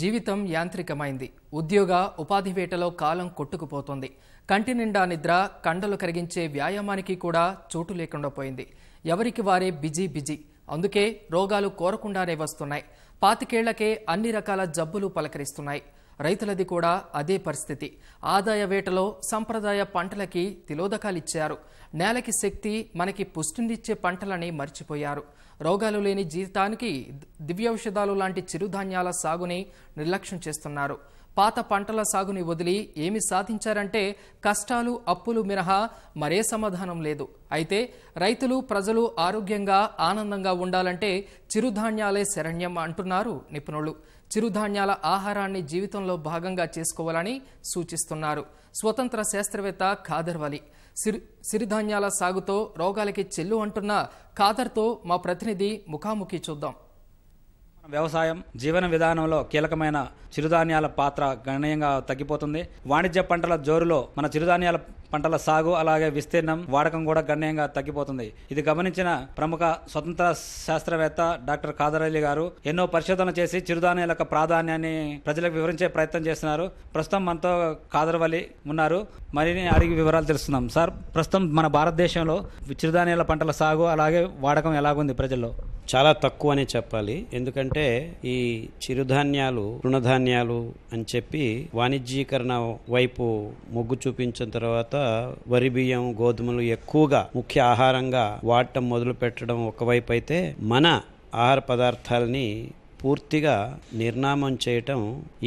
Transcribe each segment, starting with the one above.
జీవితం యాంత్రికమైంది ఉద్యోగ ఉపాధి వేటలో కాలం కొట్టుకుపోతుంది కంటి నిండా నిద్ర కండలు కరిగించే వ్యాయామానికి కూడా చోటు లేకుండా పోయింది ఎవరికి వారే బిజీ బిజీ అందుకే రోగాలు కోరకుండానే వస్తున్నాయి పాతికేళ్లకే అన్ని రకాల జబ్బులు పలకరిస్తున్నాయి రైతులది కూడా అదే పరిస్థితి ఆదాయ వేటలో సంప్రదాయ పంటలకి తిలోదకాలిచ్చారు నేలకి శక్తి మనకి పుష్టినిచ్చే పంటలని మర్చిపోయారు రోగాలు లేని జీవితానికి దివ్య ఔషధాలు లాంటి చిరుధాన్యాల సాగుని నిర్లక్ష్యం చేస్తున్నారు పాత పంటల సాగుని వదిలి ఏమి సాధించారంటే కష్టాలు అప్పులు మినహా మరే సమాధానం లేదు అయితే రైతులు ప్రజలు ఆరోగ్యంగా ఆనందంగా ఉండాలంటే చిరుధాన్యాలే శరణ్యం అంటున్నారు నిపుణులు చిరుధాన్యాల ఆహారాన్ని జీవితంలో భాగంగా చేసుకోవాలని సూచిస్తున్నారు స్వతంత్ర శాస్త్రవేత్త ఖాదర్వలి సిరి సిరిధాన్యాల సాగుతో రోగాలకి చెల్లు అంటున్న ఖాదర్తో మా ప్రతినిధి ముఖాముఖి చూద్దాం వ్యవసాయం జీవన విధానంలో కీలకమైన చిరుధాన్యాల పాత్ర గణనీయంగా తగ్గిపోతుంది వాణిజ్య పంటల జోరులో మన చిరుధాన్యాల పంటల సాగు అలాగే విస్తీర్ణం వాడకం కూడా గణనీయంగా తగ్గిపోతుంది ఇది గమనించిన ప్రముఖ స్వతంత్ర శాస్త్రవేత్త డాక్టర్ కాదరలి గారు ఎన్నో పరిశోధనలు చేసి చిరుధాన్యాల ప్రాధాన్యాన్ని ప్రజలకు వివరించే ప్రయత్నం చేస్తున్నారు ప్రస్తుతం మనతో కాదరవలి ఉన్నారు మరిన్ని అడిగి వివరాలు తెలుస్తున్నాం సార్ ప్రస్తుతం మన భారతదేశంలో చిరుధాన్యాల పంటల సాగు అలాగే వాడకం ఎలాగుంది ప్రజల్లో చాలా తక్కువనే చెప్పాలి ఎందుకంటే ఈ చిరుధాన్యాలు తృణధాన్యాలు అని చెప్పి వాణిజ్యీకరణ వైపు మొగ్గు చూపించిన తర్వాత వరి బియ్యం గోధుమలు ఎక్కువగా ముఖ్య ఆహారంగా వాడటం మొదలు పెట్టడం ఒకవైపు అయితే మన ఆహార పదార్థాలని పూర్తిగా నిర్నామం చేయటం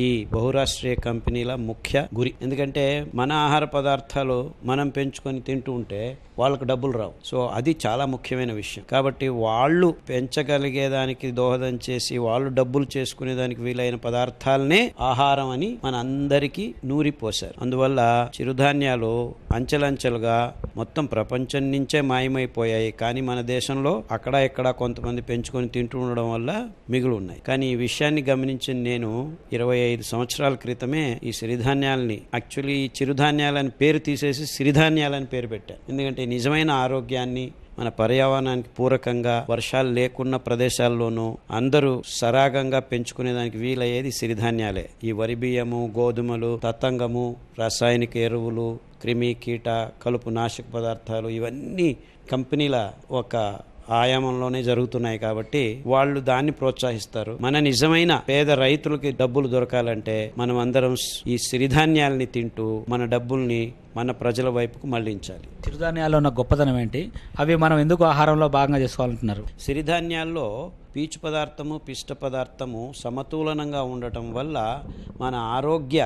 ఈ బహురాష్ట్రీయ కంపెనీల ముఖ్య గురి ఎందుకంటే మన ఆహార పదార్థాలు మనం పెంచుకొని తింటూ ఉంటే వాళ్ళకు డబ్బులు రావు సో అది చాలా ముఖ్యమైన విషయం కాబట్టి వాళ్ళు పెంచగలిగేదానికి దోహదం చేసి వాళ్ళు డబ్బులు చేసుకునే దానికి వీలైన పదార్థాలనే ఆహారం అని మన అందరికీ నూరిపోశారు అందువల్ల చిరుధాన్యాలు అంచెలంచెలుగా మొత్తం ప్రపంచం నుంచే మాయమైపోయాయి కానీ మన దేశంలో అక్కడ ఇక్కడ కొంతమంది పెంచుకొని తింటూ ఉండడం వల్ల మిగులు ఉన్నాయి కానీ ఈ విషయాన్ని గమనించిన నేను ఇరవై ఐదు సంవత్సరాల క్రితమే ఈ సిరిధాన్యాలని యాక్చువల్లీ ఈ చిరుధాన్యాలని పేరు తీసేసి సిరిధాన్యాలని పేరు పెట్టాను ఎందుకంటే నిజమైన ఆరోగ్యాన్ని మన పర్యావరణానికి పూరకంగా వర్షాలు లేకున్న ప్రదేశాల్లోనూ అందరూ సరాగంగా పెంచుకునేదానికి వీలయ్యేది సిరిధాన్యాలే ఈ వరి బియ్యము గోధుమలు తతంగము రసాయనిక ఎరువులు క్రిమి కీట కలుపు నాశక పదార్థాలు ఇవన్నీ కంపెనీల ఒక ఆయామంలోనే జరుగుతున్నాయి కాబట్టి వాళ్ళు దాన్ని ప్రోత్సహిస్తారు మన నిజమైన పేద రైతులకి డబ్బులు దొరకాలంటే మనం అందరం ఈ సిరిధాన్యాలని తింటూ మన డబ్బుల్ని మన ప్రజల వైపుకు మళ్లించాలి చిరుధాన్యాల్లో ఉన్న గొప్పతనం ఏంటి అవి మనం ఎందుకు ఆహారంలో భాగంగా చేసుకోవాలంటున్నారు సిరిధాన్యాల్లో పీచు పదార్థము పిష్ట పదార్థము సమతులనంగా ఉండటం వల్ల మన ఆరోగ్య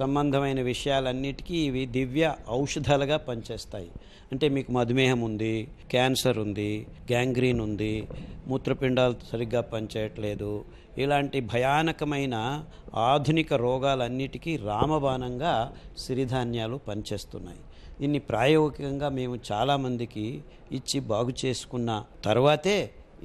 సంబంధమైన విషయాలన్నిటికీ ఇవి దివ్య ఔషధాలుగా పనిచేస్తాయి అంటే మీకు మధుమేహం ఉంది క్యాన్సర్ ఉంది గ్యాంగ్రీన్ ఉంది మూత్రపిండాలు సరిగ్గా పనిచేయట్లేదు ఇలాంటి భయానకమైన ఆధునిక రోగాలన్నిటికీ రామబాణంగా సిరిధాన్యాలు పనిచేస్తున్నాయి దీన్ని ప్రాయోగికంగా మేము చాలామందికి ఇచ్చి బాగు చేసుకున్న తర్వాతే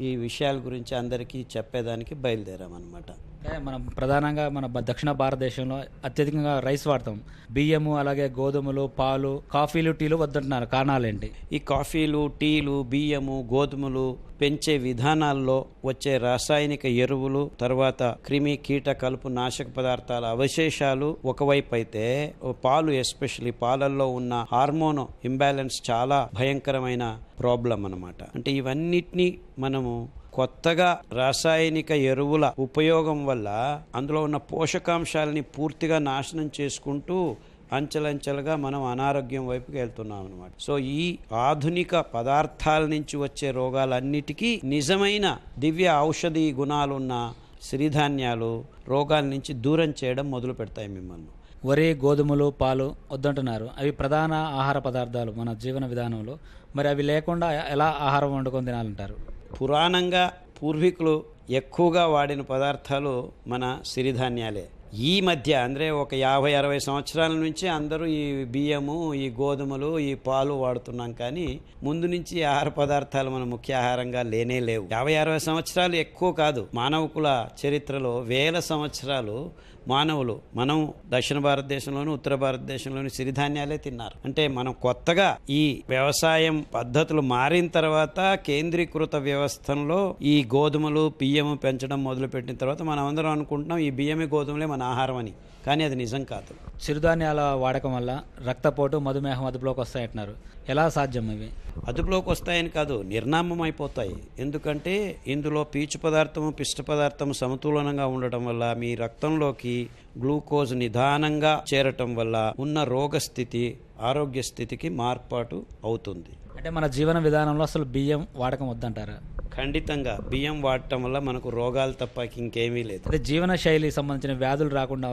ఈ విషయాల గురించి అందరికీ చెప్పేదానికి బయలుదేరామన్నమాట అంటే మనం ప్రధానంగా మన దక్షిణ భారతదేశంలో అత్యధికంగా రైస్ వాడతాం బియ్యము అలాగే గోధుమలు పాలు కాఫీలు టీలు వద్దంటున్నారు కారణాలు ఏంటి ఈ కాఫీలు టీలు బియ్యము గోధుమలు పెంచే విధానాల్లో వచ్చే రసాయనిక ఎరువులు తర్వాత క్రిమి కీట కలుపు నాశక పదార్థాల అవశేషాలు ఒకవైపు అయితే పాలు ఎస్పెషలీ పాలల్లో ఉన్న హార్మోన్ ఇంబ్యాలెన్స్ చాలా భయంకరమైన ప్రాబ్లం అనమాట అంటే ఇవన్నిటినీ మనము కొత్తగా రసాయనిక ఎరువుల ఉపయోగం వల్ల అందులో ఉన్న పోషకాంశాలని పూర్తిగా నాశనం చేసుకుంటూ అంచెలంచెలుగా మనం అనారోగ్యం వైపుకి వెళ్తున్నాం అనమాట సో ఈ ఆధునిక పదార్థాల నుంచి వచ్చే రోగాలన్నిటికీ నిజమైన దివ్య ఔషధి గుణాలున్న సిరిధాన్యాలు రోగాల నుంచి దూరం చేయడం మొదలు పెడతాయి మిమ్మల్ని వరి గోధుమలు పాలు వద్దంటున్నారు అవి ప్రధాన ఆహార పదార్థాలు మన జీవన విధానంలో మరి అవి లేకుండా ఎలా ఆహారం వండుకొని తినాలంటారు పురాణంగా పూర్వీకులు ఎక్కువగా వాడిన పదార్థాలు మన సిరిధాన్యాలే ఈ మధ్య ಅಂದರೆ ఒక యాభై అరవై సంవత్సరాల నుంచి అందరూ ఈ బియ్యము ఈ గోధుమలు ఈ పాలు వాడుతున్నాం కానీ ముందు నుంచి ఆహార పదార్థాలు మన ముఖ్య ఆహారంగా లేనే లేవు యాభై అరవై సంవత్సరాలు ఎక్కువ కాదు మానవకుల చరిత్రలో వేల సంవత్సరాలు మానవులు మనం దక్షిణ భారతదేశంలోను ఉత్తర భారతదేశంలోను సిరిధాన్యాలే తిన్నారు అంటే మనం కొత్తగా ఈ వ్యవసాయం పద్ధతులు మారిన తర్వాత కేంద్రీకృత వ్యవస్థలో ఈ గోధుమలు బియ్యము పెంచడం మొదలుపెట్టిన తర్వాత మనం అందరం అనుకుంటున్నాం ఈ బియ్యమే గోధుమలే మన ఆహారం అని కానీ అది నిజం కాదు చిరుధాన్యాల వాడకం వల్ల రక్తపోటు మధుమేహం అదుపులోకి వస్తాయంటున్నారు ఎలా సాధ్యం ఇవి అదుపులోకి వస్తాయని కాదు నిర్నామం అయిపోతాయి ఎందుకంటే ఇందులో పీచు పదార్థము పిష్ట పదార్థం సమతులనంగా ఉండటం వల్ల మీ రక్తంలోకి గ్లూకోజ్ నిదానంగా చేరటం వల్ల ఉన్న రోగస్థితి ఆరోగ్య స్థితికి మార్పాటు అవుతుంది అంటే మన జీవన విధానంలో అసలు బియ్యం వాడకం వద్దంటారా ఖండితంగా బియ్యం వాడటం వల్ల మనకు రోగాలు తప్ప ఇంకేమీ లేదు అదే జీవన శైలి సంబంధించిన వ్యాధులు రాకుండా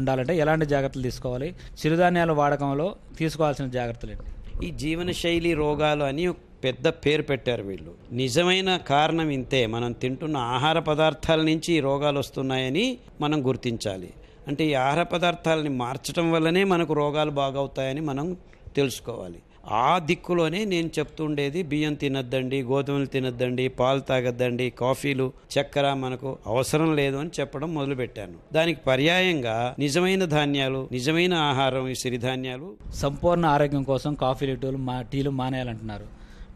ఉండాలంటే ఎలాంటి జాగ్రత్తలు తీసుకోవాలి చిరుధాన్యాల వాడకంలో తీసుకోవాల్సిన జాగ్రత్తలు ఏంటి ఈ జీవనశైలి రోగాలు అని పెద్ద పేరు పెట్టారు వీళ్ళు నిజమైన కారణం ఇంతే మనం తింటున్న ఆహార పదార్థాల నుంచి ఈ రోగాలు వస్తున్నాయని మనం గుర్తించాలి అంటే ఈ ఆహార పదార్థాలని మార్చడం వల్లనే మనకు రోగాలు బాగవుతాయని మనం తెలుసుకోవాలి ఆ దిక్కులోనే నేను చెప్తుండేది బియ్యం తినద్దండి గోధుమలు తినద్దండి పాలు తాగద్దండి కాఫీలు చక్కెర మనకు అవసరం లేదు అని చెప్పడం మొదలుపెట్టాను దానికి పర్యాయంగా నిజమైన ధాన్యాలు నిజమైన ఆహారం ఈ సిరిధాన్యాలు సంపూర్ణ ఆరోగ్యం కోసం కాఫీలు టీలు మా టీలు మానేయాలంటున్నారు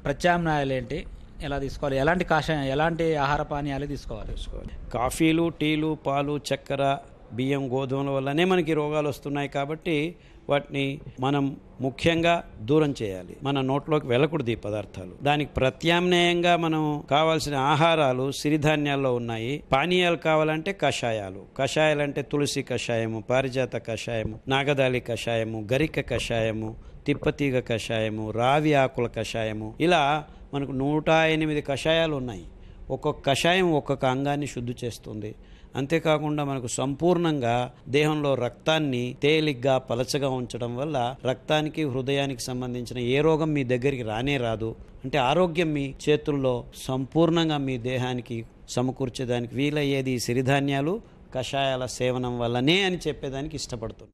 ప్రత్యామ్నాయాలు ఏంటి ఎలా తీసుకోవాలి ఎలాంటి కాషాయం ఎలాంటి ఆహార పానీయాలు తీసుకోవాలి తీసుకోవాలి కాఫీలు టీలు పాలు చక్కెర బియ్యం గోధుమల వల్లనే మనకి రోగాలు వస్తున్నాయి కాబట్టి వాటిని మనం ముఖ్యంగా దూరం చేయాలి మన నోట్లోకి వెళ్ళకూడదు ఈ పదార్థాలు దానికి ప్రత్యామ్నాయంగా మనం కావాల్సిన ఆహారాలు సిరిధాన్యాల్లో ఉన్నాయి పానీయాలు కావాలంటే కషాయాలు కషాయాలంటే తులసి కషాయము పారిజాత కషాయము నాగదాలి కషాయము గరిక కషాయము తిప్పతీగ కషాయము రావి ఆకుల కషాయము ఇలా మనకు నూట ఎనిమిది కషాయాలు ఉన్నాయి ఒక్కొక్క కషాయం ఒక్కొక్క అంగాన్ని శుద్ధి చేస్తుంది అంతేకాకుండా మనకు సంపూర్ణంగా దేహంలో రక్తాన్ని తేలిగ్గా పలచగా ఉంచడం వల్ల రక్తానికి హృదయానికి సంబంధించిన ఏ రోగం మీ దగ్గరికి రానే రాదు అంటే ఆరోగ్యం మీ చేతుల్లో సంపూర్ణంగా మీ దేహానికి సమకూర్చేదానికి వీలయ్యేది సిరిధాన్యాలు కషాయాల సేవనం వల్లనే అని చెప్పేదానికి ఇష్టపడుతుంది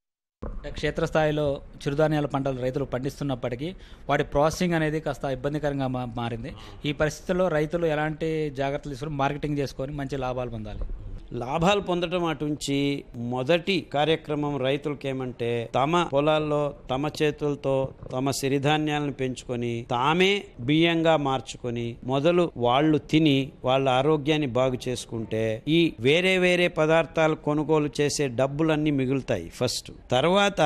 క్షేత్రస్థాయిలో చిరుధాన్యాల పంటలు రైతులు పండిస్తున్నప్పటికీ వాటి ప్రాసెసింగ్ అనేది కాస్త ఇబ్బందికరంగా మారింది ఈ పరిస్థితుల్లో రైతులు ఎలాంటి జాగ్రత్తలు తీసుకుని మార్కెటింగ్ చేసుకొని మంచి లాభాలు పొందాలి లాభాలు పొందడం అటుంచి మొదటి కార్యక్రమం రైతులకేమంటే తమ పొలాల్లో తమ చేతులతో తమ సిరిధాన్యాలను పెంచుకొని తామే బియ్యంగా మార్చుకొని మొదలు వాళ్ళు తిని వాళ్ళ ఆరోగ్యాన్ని బాగు చేసుకుంటే ఈ వేరే వేరే పదార్థాలు కొనుగోలు చేసే డబ్బులన్నీ మిగులుతాయి ఫస్ట్ తర్వాత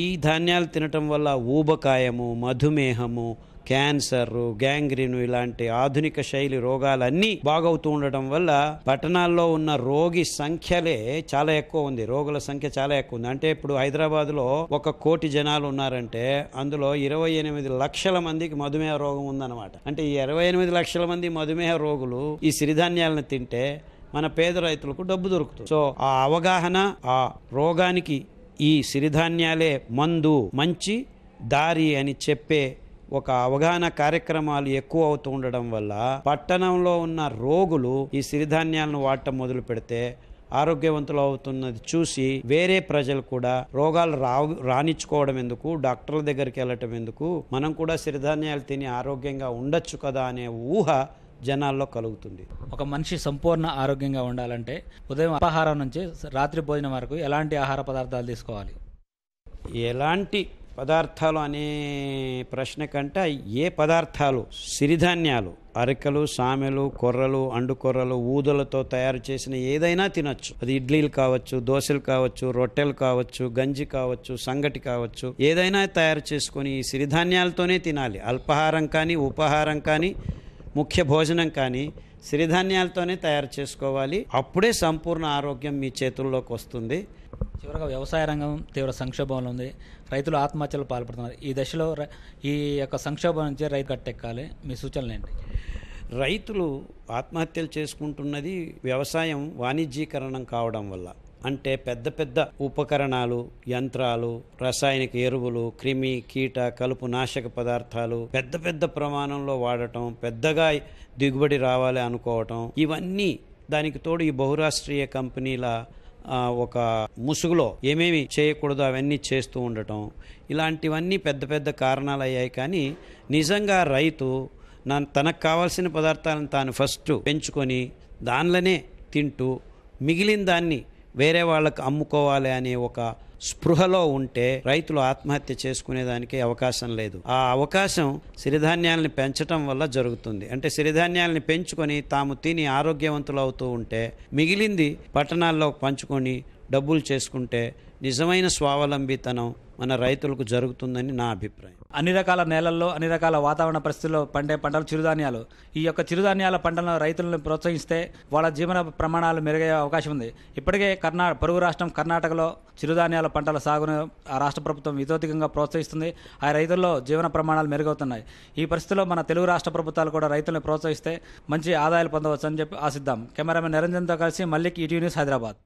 ఈ ధాన్యాలు తినటం వల్ల ఊబకాయము మధుమేహము క్యాన్సర్ గ్యాంగ్రీన్ ఇలాంటి ఆధునిక శైలి రోగాలన్నీ బాగవుతూ ఉండటం వల్ల పట్టణాల్లో ఉన్న రోగి సంఖ్యలే చాలా ఎక్కువ ఉంది రోగుల సంఖ్య చాలా ఎక్కువ ఉంది అంటే ఇప్పుడు హైదరాబాద్లో ఒక కోటి జనాలు ఉన్నారంటే అందులో ఇరవై ఎనిమిది లక్షల మందికి మధుమేహ రోగం ఉందన్నమాట అంటే ఈ ఇరవై ఎనిమిది లక్షల మంది మధుమేహ రోగులు ఈ సిరిధాన్యాలను తింటే మన పేద రైతులకు డబ్బు దొరుకుతుంది సో ఆ అవగాహన ఆ రోగానికి ఈ సిరిధాన్యాలే మందు మంచి దారి అని చెప్పే ఒక అవగాహన కార్యక్రమాలు ఎక్కువ అవుతూ ఉండడం వల్ల పట్టణంలో ఉన్న రోగులు ఈ సిరిధాన్యాలను వాడటం మొదలు పెడితే ఆరోగ్యవంతులు అవుతున్నది చూసి వేరే ప్రజలు కూడా రోగాలు రావు రాణించుకోవడం ఎందుకు డాక్టర్ల దగ్గరికి వెళ్ళటం ఎందుకు మనం కూడా సిరిధాన్యాలు తిని ఆరోగ్యంగా ఉండొచ్చు కదా అనే ఊహ జనాల్లో కలుగుతుంది ఒక మనిషి సంపూర్ణ ఆరోగ్యంగా ఉండాలంటే ఉదయం అపహారం నుంచి రాత్రి భోజనం వరకు ఎలాంటి ఆహార పదార్థాలు తీసుకోవాలి ఎలాంటి పదార్థాలు అనే ప్రశ్న కంటే ఏ పదార్థాలు సిరిధాన్యాలు అరకలు సామెలు కొర్రలు అండుకొర్రలు ఊదలతో తయారు చేసిన ఏదైనా తినచ్చు అది ఇడ్లీలు కావచ్చు దోశలు కావచ్చు రొట్టెలు కావచ్చు గంజి కావచ్చు సంగటి కావచ్చు ఏదైనా తయారు చేసుకొని ఈ సిరిధాన్యాలతోనే తినాలి అల్పాహారం కానీ ఉపాహారం కానీ ముఖ్య భోజనం కానీ సిరిధాన్యాలతోనే తయారు చేసుకోవాలి అప్పుడే సంపూర్ణ ఆరోగ్యం మీ చేతుల్లోకి వస్తుంది చివరగా వ్యవసాయ రంగం తీవ్ర సంక్షోభంలో ఉంది రైతులు ఆత్మహత్యలు పాల్పడుతున్నారు ఈ దశలో ఈ యొక్క సంక్షోభం నుంచి రైతు కట్టెక్కాలి మీ సూచనలు ఏంటి రైతులు ఆత్మహత్యలు చేసుకుంటున్నది వ్యవసాయం వాణిజ్యీకరణం కావడం వల్ల అంటే పెద్ద పెద్ద ఉపకరణాలు యంత్రాలు రసాయనిక ఎరువులు క్రిమి కీట కలుపు నాశక పదార్థాలు పెద్ద పెద్ద ప్రమాణంలో వాడటం పెద్దగా దిగుబడి రావాలి అనుకోవటం ఇవన్నీ దానికి తోడు ఈ బహురాష్ట్రీయ కంపెనీల ఒక ముసుగులో ఏమేమి చేయకూడదు అవన్నీ చేస్తూ ఉండటం ఇలాంటివన్నీ పెద్ద పెద్ద కారణాలు అయ్యాయి కానీ నిజంగా రైతు నా తనకు కావాల్సిన పదార్థాలను తాను ఫస్ట్ పెంచుకొని దానిలోనే తింటూ మిగిలిన దాన్ని వేరే వాళ్ళకు అమ్ముకోవాలి అనే ఒక స్పృహలో ఉంటే రైతులు ఆత్మహత్య చేసుకునేదానికి అవకాశం లేదు ఆ అవకాశం సిరిధాన్యాలని పెంచడం వల్ల జరుగుతుంది అంటే సిరిధాన్యాలని పెంచుకొని తాము తిని ఆరోగ్యవంతులు అవుతూ ఉంటే మిగిలింది పట్టణాల్లో పంచుకొని డబ్బులు చేసుకుంటే నిజమైన స్వావలంబితనం మన రైతులకు జరుగుతుందని నా అభిప్రాయం అన్ని రకాల నేలల్లో అన్ని రకాల వాతావరణ పరిస్థితుల్లో పండే పంటలు చిరుధాన్యాలు ఈ యొక్క చిరుధాన్యాల పంటలను రైతులను ప్రోత్సహిస్తే వాళ్ళ జీవన ప్రమాణాలు మెరుగయ్యే అవకాశం ఉంది ఇప్పటికే కర్ణా పొరుగు రాష్ట్రం కర్ణాటకలో చిరుధాన్యాల పంటల సాగును ఆ రాష్ట్ర ప్రభుత్వం విధోతికంగా ప్రోత్సహిస్తుంది ఆ రైతుల్లో జీవన ప్రమాణాలు మెరుగవుతున్నాయి ఈ పరిస్థితిలో మన తెలుగు రాష్ట్ర ప్రభుత్వాలు కూడా రైతులను ప్రోత్సహిస్తే మంచి ఆదాయాలు పొందవచ్చు అని చెప్పి ఆశిద్దాం కెమెరామెన్ నిరంజన్తో కలిసి మల్లిక్ ఈటీవీ న్యూస్ హైదరాబాద్